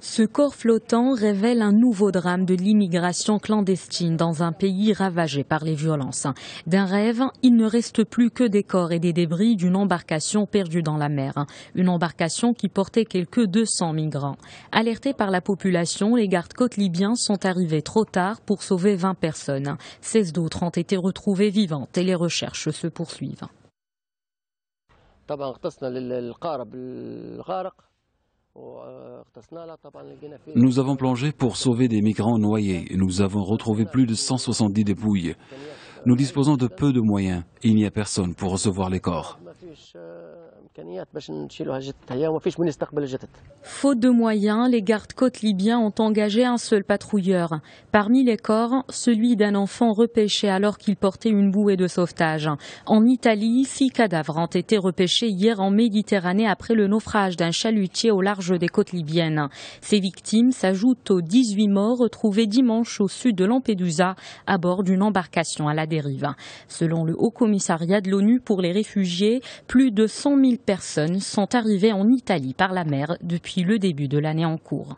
Ce corps flottant révèle un nouveau drame de l'immigration clandestine dans un pays ravagé par les violences. D'un rêve, il ne reste plus que des corps et des débris d'une embarcation perdue dans la mer. Une embarcation qui portait quelques 200 migrants. Alertés par la population, les gardes-côtes libyens sont arrivés trop tard pour sauver 20 personnes. 16 d'autres ont été retrouvées vivantes et les recherches se poursuivent. Nous avons plongé pour sauver des migrants noyés. Nous avons retrouvé plus de 170 dépouilles. Nous disposons de peu de moyens. Il n'y a personne pour recevoir les corps. Faute de moyens, les gardes-côtes libyens ont engagé un seul patrouilleur. Parmi les corps, celui d'un enfant repêché alors qu'il portait une bouée de sauvetage. En Italie, six cadavres ont été repêchés hier en Méditerranée après le naufrage d'un chalutier au large des côtes libyennes. Ces victimes s'ajoutent aux 18 morts retrouvés dimanche au sud de Lampedusa à bord d'une embarcation à la dérive. Selon le Haut Commissariat de l'ONU pour les réfugiés, plus de 100 000 000 personnes sont arrivées en Italie par la mer depuis le début de l'année en cours.